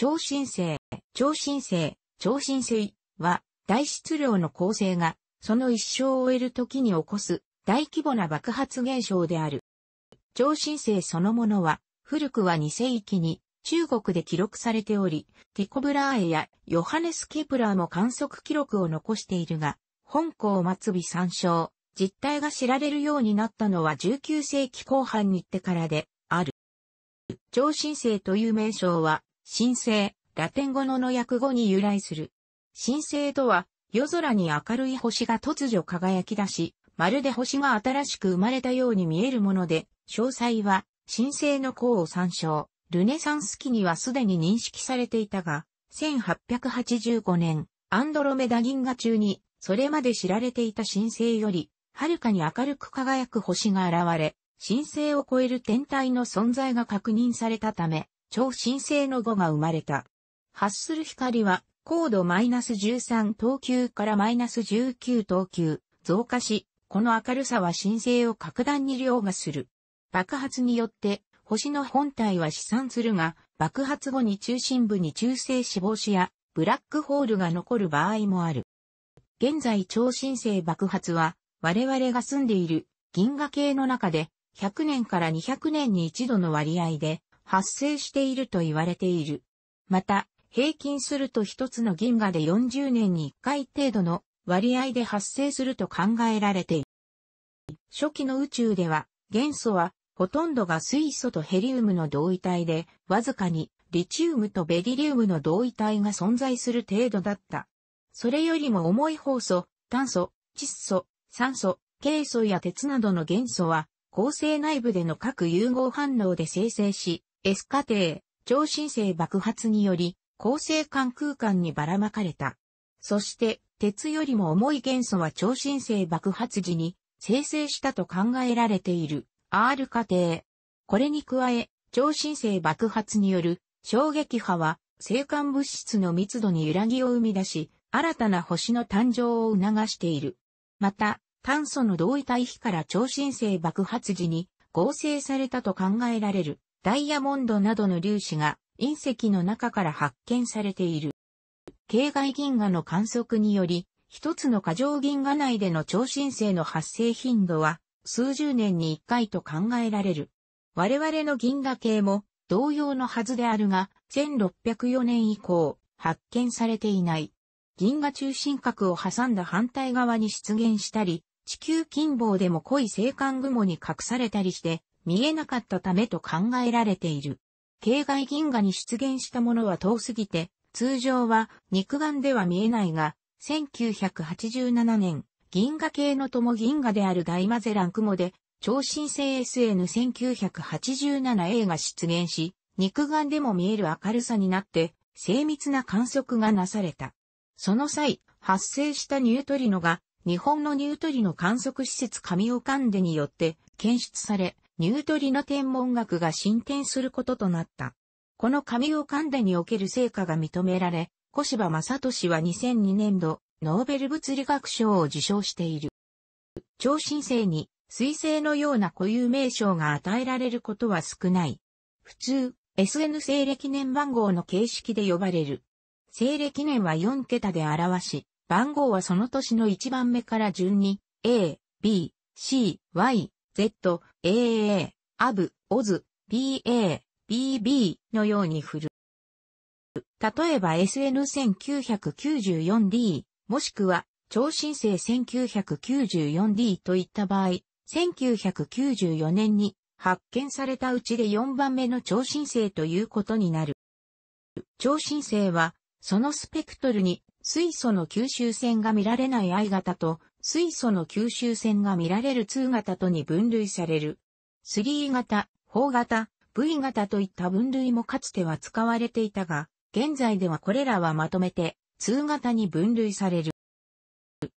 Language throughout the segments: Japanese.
超新星、超新星、超新星は、大質量の構成が、その一生を終える時に起こす、大規模な爆発現象である。超新星そのものは、古くは2世紀に、中国で記録されており、ティコブラーエやヨハネス・ケプラーも観測記録を残しているが、本校末尾参照、実態が知られるようになったのは19世紀後半にってからで、ある。超新星という名称は、神聖、ラテン語のの訳語に由来する。神聖とは、夜空に明るい星が突如輝き出し、まるで星が新しく生まれたように見えるもので、詳細は、神聖の項を参照。ルネサンス期にはすでに認識されていたが、1885年、アンドロメダ銀河中に、それまで知られていた神聖より、はるかに明るく輝く星が現れ、神聖を超える天体の存在が確認されたため、超新星の5が生まれた。発する光は、高度マイナス13等級からマイナス19等級、増加し、この明るさは新星を格段に凌駕する。爆発によって、星の本体は試散するが、爆発後に中心部に中性死亡死や、ブラックホールが残る場合もある。現在超新星爆発は、我々が住んでいる銀河系の中で、100年から200年に一度の割合で発生していると言われている。また、平均すると一つの銀河で40年に1回程度の割合で発生すると考えられている。初期の宇宙では、元素はほとんどが水素とヘリウムの同位体で、わずかにリチウムとベリリウムの同位体が存在する程度だった。それよりも重い放素、炭素、窒素、酸素、ケイ素や鉄などの元素は、構成内部での各融合反応で生成し、エスカテー、超新星爆発により、恒星間空間にばらまかれた。そして、鉄よりも重い元素は超新星爆発時に生成したと考えられている R 過程。これに加え、超新星爆発による衝撃波は星間物質の密度に揺らぎを生み出し、新たな星の誕生を促している。また、炭素の同位体比から超新星爆発時に合成されたと考えられるダイヤモンドなどの粒子が隕石の中から発見されている。系外銀河の観測により、一つの過剰銀河内での超新星の発生頻度は数十年に一回と考えられる。我々の銀河系も同様のはずであるが、1604年以降発見されていない。銀河中心核を挟んだ反対側に出現したり、地球近傍でも濃い星間雲に隠されたりして、見えなかったためと考えられている。系外銀河に出現したものは遠すぎて、通常は肉眼では見えないが、1987年、銀河系の友銀河である大マゼラン雲で、超新星 SN1987A が出現し、肉眼でも見える明るさになって、精密な観測がなされた。その際、発生したニュートリノが、日本のニュートリノ観測施設神岡でによって検出され、ニュートリノ天文学が進展することとなった。この神を神田における成果が認められ、小柴正俊は2002年度、ノーベル物理学賞を受賞している。超新星に、水星のような固有名称が与えられることは少ない。普通、SN 西暦年番号の形式で呼ばれる。西暦年は4桁で表し、番号はその年の1番目から順に、A、B、C、Y、Z、AA、アブ、オズ、BA、BB のように振る。例えば SN1994D、もしくは超新星 1994D といった場合、1994年に発見されたうちで4番目の超新星ということになる。超新星は、そのスペクトルに水素の吸収線が見られない I 型と水素の吸収線が見られる2型とに分類される。3型、4型、V 型といった分類もかつては使われていたが、現在ではこれらはまとめて2型に分類される。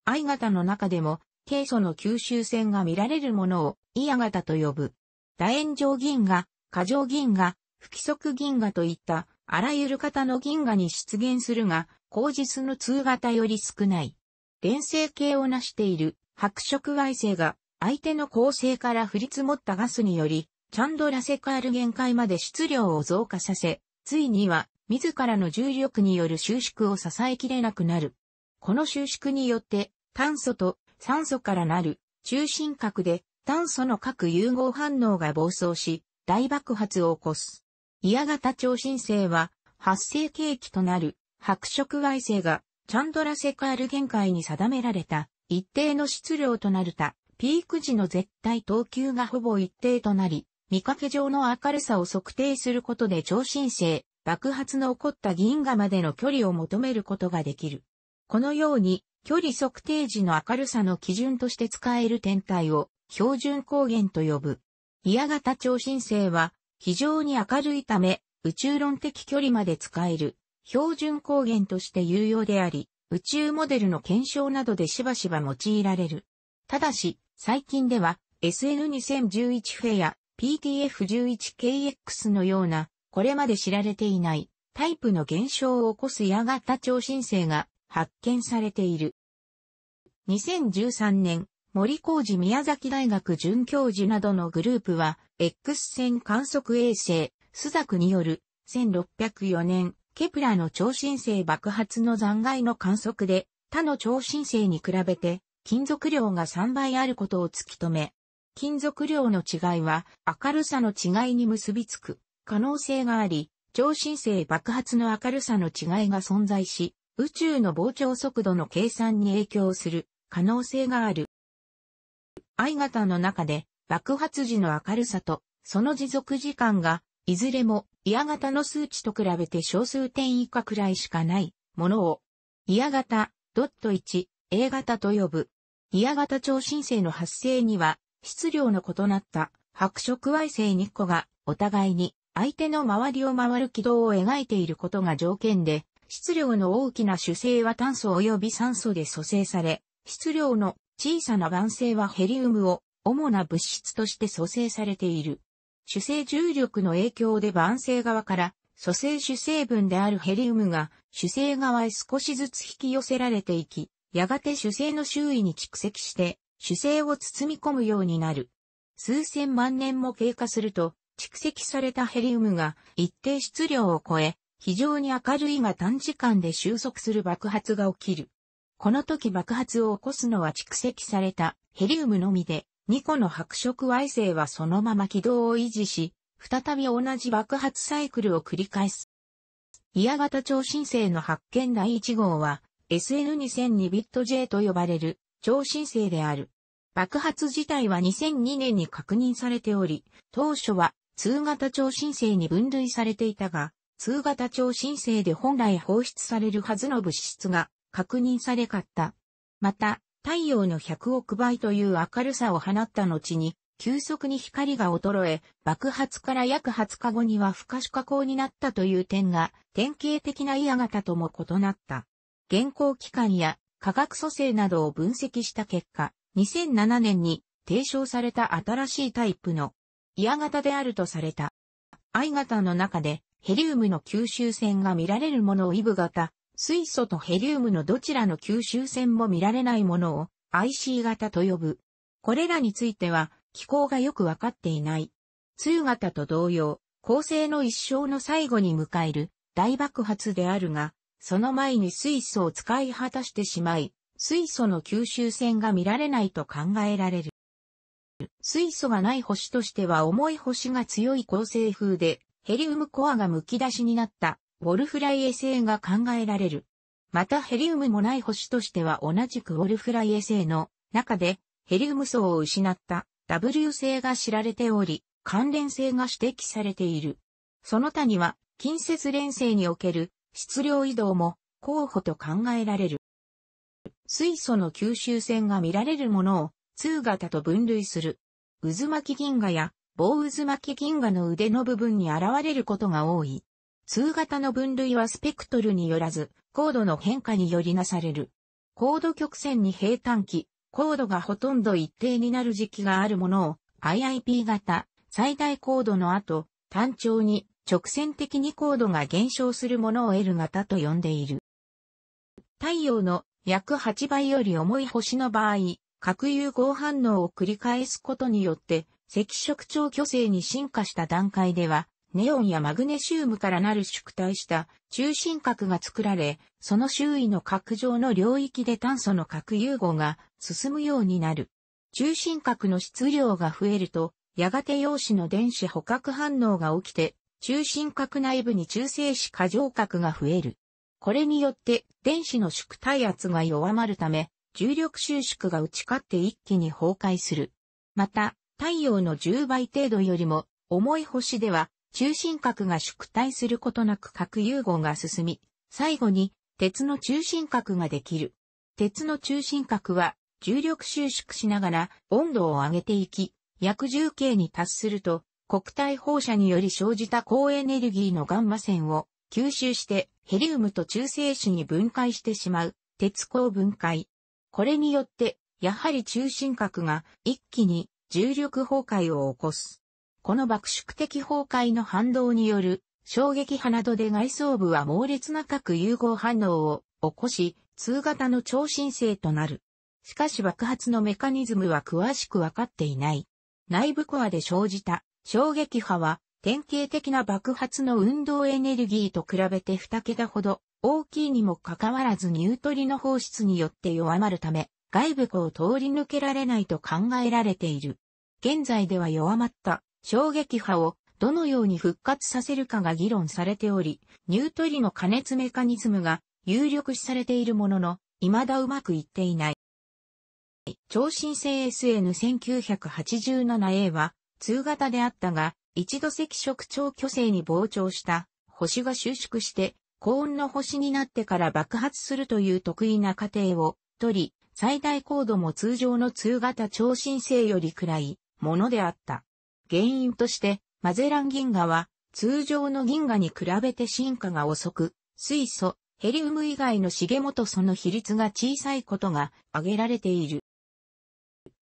I 型の中でも、ケイ素の吸収線が見られるものをイヤ型と呼ぶ。楕円状銀河、過剰銀河、不規則銀河といったあらゆる型の銀河に出現するが、後日の2型より少ない。連成形を成している白色矮星が相手の構成から降り積もったガスにより、チャンドラセカール限界まで質量を増加させ、ついには自らの重力による収縮を支えきれなくなる。この収縮によって炭素と酸素からなる中心核で炭素の核融合反応が暴走し大爆発を起こす。嫌型超新星は発生契機となる白色矮星がチャンドラセカール限界に定められた一定の質量となるた、ピーク時の絶対等級がほぼ一定となり、見かけ上の明るさを測定することで超新星、爆発の起こった銀河までの距離を求めることができる。このように、距離測定時の明るさの基準として使える天体を標準光源と呼ぶ。ヤ型超新星は非常に明るいため、宇宙論的距離まで使える標準光源として有用であり、宇宙モデルの検証などでしばしば用いられる。ただし、最近では SN2011 フェや PTF11KX のような、これまで知られていないタイプの現象を起こすやがた超新星が発見されている。2013年、森工事宮崎大学准教授などのグループは、X 線観測衛星、スザクによる1604年ケプラの超新星爆発の残骸の観測で、他の超新星に比べて、金属量が3倍あることを突き止め、金属量の違いは明るさの違いに結びつく可能性があり、超新星爆発の明るさの違いが存在し、宇宙の膨張速度の計算に影響する可能性がある。I 型の中で爆発時の明るさとその持続時間がいずれもイヤ型の数値と比べて小数点以下くらいしかないものを、イヤ型、ドット1、A 型と呼ぶ。イヤ型超新星の発生には、質量の異なった白色矮星2個がお互いに相手の周りを回る軌道を描いていることが条件で、質量の大きな主星は炭素及び酸素で組成され、質量の小さな岩星はヘリウムを主な物質として組成されている。主成重力の影響で晩成側から蘇生主成分であるヘリウムが主成側へ少しずつ引き寄せられていき、やがて主成の周囲に蓄積して主成を包み込むようになる。数千万年も経過すると、蓄積されたヘリウムが一定質量を超え、非常に明るいが短時間で収束する爆発が起きる。この時爆発を起こすのは蓄積されたヘリウムのみで、二個の白色矮星はそのまま軌道を維持し、再び同じ爆発サイクルを繰り返す。イヤ型超新星の発見第1号は、SN2002 ビット J と呼ばれる超新星である。爆発自体は2002年に確認されており、当初は通型超新星に分類されていたが、通型超新星で本来放出されるはずの物質が確認されかった。また、太陽の100億倍という明るさを放った後に、急速に光が衰え、爆発から約20日後には不可視化光になったという点が、典型的なイヤ型とも異なった。現行機関や化学組成などを分析した結果、2007年に提唱された新しいタイプのイヤ型であるとされた。I 型の中でヘリウムの吸収線が見られるものをイブ型、水素とヘリウムのどちらの吸収線も見られないものを IC 型と呼ぶ。これらについては気候がよくわかっていない。通型と同様、恒星の一生の最後に迎える大爆発であるが、その前に水素を使い果たしてしまい、水素の吸収線が見られないと考えられる。水素がない星としては重い星が強い恒星風で、ヘリウムコアがむき出しになったウォルフライエ星が考えられる。またヘリウムもない星としては同じくウォルフライエ星の中でヘリウム層を失った W 星が知られており、関連性が指摘されている。その他には、近接連星における質量移動も候補と考えられる。水素の吸収線が見られるものを通型と分類する。渦巻き銀河や棒渦巻き銀河の腕の部分に現れることが多い。通型の分類はスペクトルによらず、高度の変化によりなされる。高度曲線に平坦期、高度がほとんど一定になる時期があるものを IIP 型、最大高度の後、単調に直線的に高度が減少するものを L 型と呼んでいる。太陽の約8倍より重い星の場合、核融合反応を繰り返すことによって、赤色超巨星に進化した段階では、ネオンやマグネシウムからなる縮体した中心核が作られ、その周囲の核上の領域で炭素の核融合が進むようになる。中心核の質量が増えると、やがて陽子の電子捕獲反応が起きて、中心核内部に中性子過剰核が増える。これによって電子の縮体圧が弱まるため、重力収縮が打ち勝って一気に崩壊する。また、太陽の10倍程度よりも重い星では中心核が縮体することなく核融合が進み、最後に鉄の中心核ができる。鉄の中心核は重力収縮しながら温度を上げていき、約重計に達すると、国体放射により生じた高エネルギーのガンマ線を吸収してヘリウムと中性子に分解してしまう鉄鋼分解。これによって、やはり中心核が一気に重力崩壊を起こす。この爆縮的崩壊の反動による衝撃波などで外装部は猛烈な核融合反応を起こし、通型の超新星となる。しかし爆発のメカニズムは詳しくわかっていない。内部コアで生じた衝撃波は典型的な爆発の運動エネルギーと比べて2桁ほど大きいにもかかわらずニュートリの放出によって弱まるため外部庫を通り抜けられないと考えられている。現在では弱まった衝撃波をどのように復活させるかが議論されており、ニュートリの加熱メカニズムが有力視されているものの、未だうまくいっていない。超新星 SN1987A は、通型であったが、一度赤色超巨星に膨張した星が収縮して高温の星になってから爆発するという得意な過程を取り、最大高度も通常の通型超新星より暗いものであった。原因として、マゼラン銀河は、通常の銀河に比べて進化が遅く、水素、ヘリウム以外の資元素の比率が小さいことが挙げられている。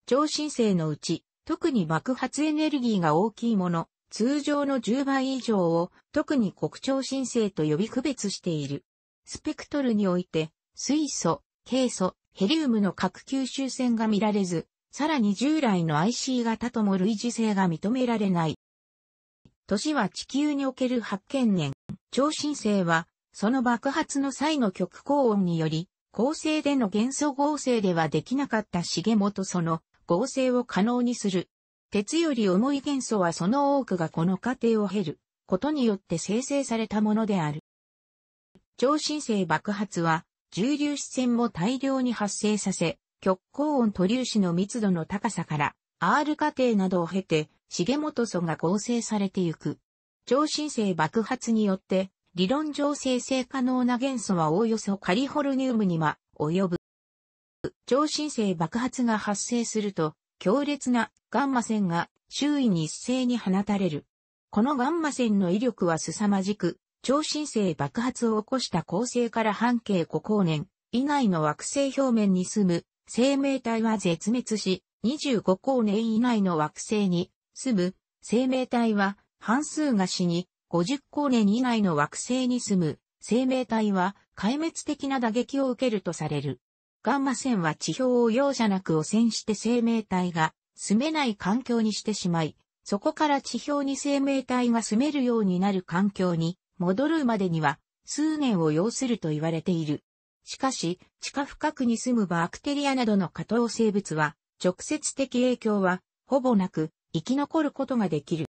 超新星のうち、特に爆発エネルギーが大きいもの、通常の10倍以上を特に国超新星と呼び区別している。スペクトルにおいて、水素、ケイ素、ヘリウムの核吸収線が見られず、さらに従来の IC 型とも類似性が認められない。年は地球における発見年。超新星は、その爆発の際の極高音により、恒星での元素合成ではできなかった重元その合成を可能にする。鉄より重い元素はその多くがこの過程を経ることによって生成されたものである。超新星爆発は、重粒子線も大量に発生させ、極光温と粒子の密度の高さから、R 過程などを経て、重本素が合成されていく。超新星爆発によって、理論上生成可能な元素はおおよそカリフォルニウムには及ぶ。超新星爆発が発生すると、強烈なガンマ線が周囲に一斉に放たれる。このガンマ線の威力は凄まじく、超新星爆発を起こした恒星から半径5光年以外の惑星表面に住む生命体は絶滅し、25光年以内の惑星に住む生命体は半数が死に、50光年以内の惑星に住む生命体は壊滅的な打撃を受けるとされる。ガンマ線は地表を容赦なく汚染して生命体が住めない環境にしてしまい、そこから地表に生命体が住めるようになる環境に戻るまでには数年を要すると言われている。しかし、地下深くに住むバクテリアなどの下等生物は、直接的影響は、ほぼなく、生き残ることができる。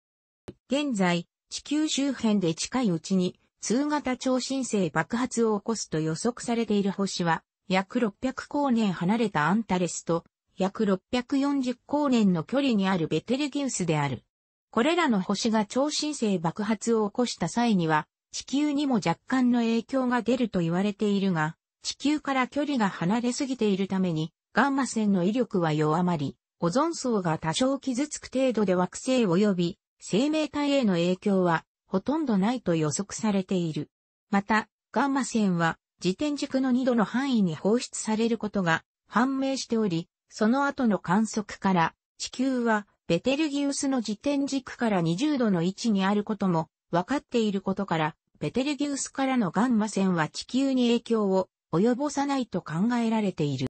現在、地球周辺で近いうちに、通型超新星爆発を起こすと予測されている星は、約600光年離れたアンタレスと、約640光年の距離にあるベテルギウスである。これらの星が超新星爆発を起こした際には、地球にも若干の影響が出ると言われているが、地球から距離が離れすぎているために、ガンマ線の威力は弱まり、オゾン層が多少傷つく程度で惑星及び生命体への影響はほとんどないと予測されている。また、ガンマ線は自転軸の2度の範囲に放出されることが判明しており、その後の観測から地球はベテルギウスの自転軸から20度の位置にあることも分かっていることから、ベテルギウスからのガンマ線は地球に影響を及ぼさないと考えられている。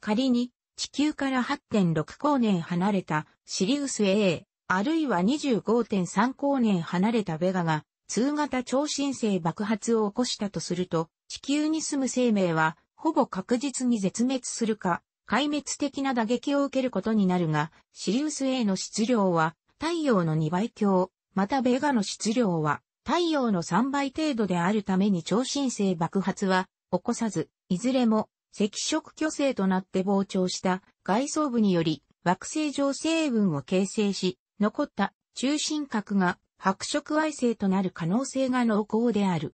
仮に、地球から8.6光年離れたシリウス A、あるいは25.3光年離れたベガが、通型超新星爆発を起こしたとすると、地球に住む生命は、ほぼ確実に絶滅するか、壊滅的な打撃を受けることになるが、シリウス A の質量は、太陽の2倍強、またベガの質量は、太陽の3倍程度であるために超新星爆発は、起こさず、いずれも赤色巨星となって膨張した外装部により惑星上成分を形成し、残った中心核が白色矮星となる可能性が濃厚である。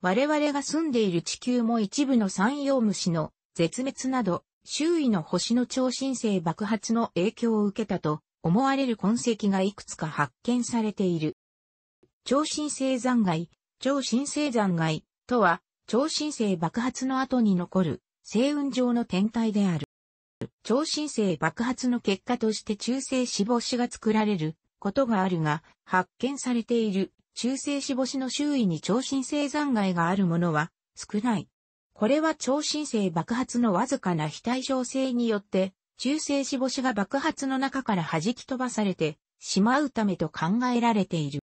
我々が住んでいる地球も一部の山陽虫の絶滅など、周囲の星の超新星爆発の影響を受けたと思われる痕跡がいくつか発見されている。超新星残骸、超新星残骸とは、超新星爆発の後に残る、星雲上の天体である。超新星爆発の結果として中性死亡子が作られることがあるが、発見されている中性死亡子の周囲に超新星残骸があるものは少ない。これは超新星爆発のわずかな非対称性によって、中性死亡子が爆発の中から弾き飛ばされてしまうためと考えられている。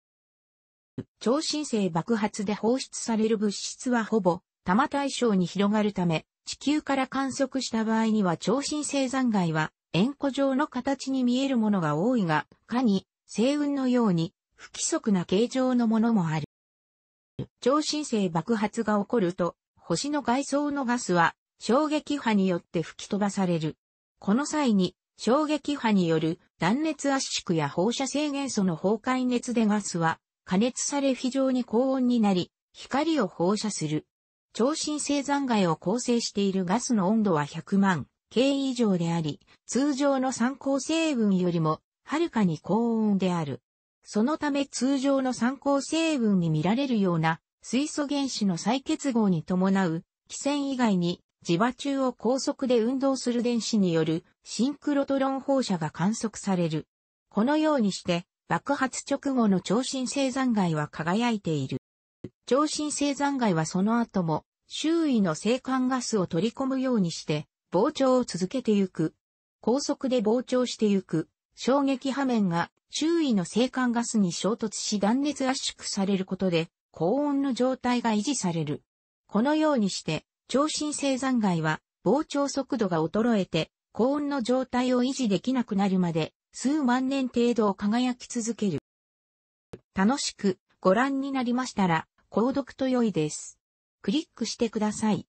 超新星爆発で放出される物質はほぼ多摩対象に広がるため、地球から観測した場合には超新星残骸は円弧状の形に見えるものが多いが、かに星雲のように不規則な形状のものもある。超新星爆発が起こると、星の外装のガスは衝撃波によって吹き飛ばされる。この際に衝撃波による断熱圧縮や放射性元素の崩壊熱でガスは加熱され非常に高温になり、光を放射する。超新星残骸を構成しているガスの温度は100万 K 以上であり、通常の参考成分よりも、はるかに高温である。そのため通常の参考成分に見られるような、水素原子の再結合に伴う、汽船以外に、磁場中を高速で運動する電子によるシンクロトロン放射が観測される。このようにして、爆発直後の超新星残骸は輝いている。超新星残骸はその後も、周囲の星間ガスを取り込むようにして、膨張を続けてゆく。高速で膨張してゆく。衝撃波面が周囲の星間ガスに衝突し断熱圧縮されることで、高温の状態が維持される。このようにして、超新星残骸は膨張速度が衰えて、高温の状態を維持できなくなるまで数万年程度を輝き続ける。楽しくご覧になりましたら、購読と良いです。クリックしてください。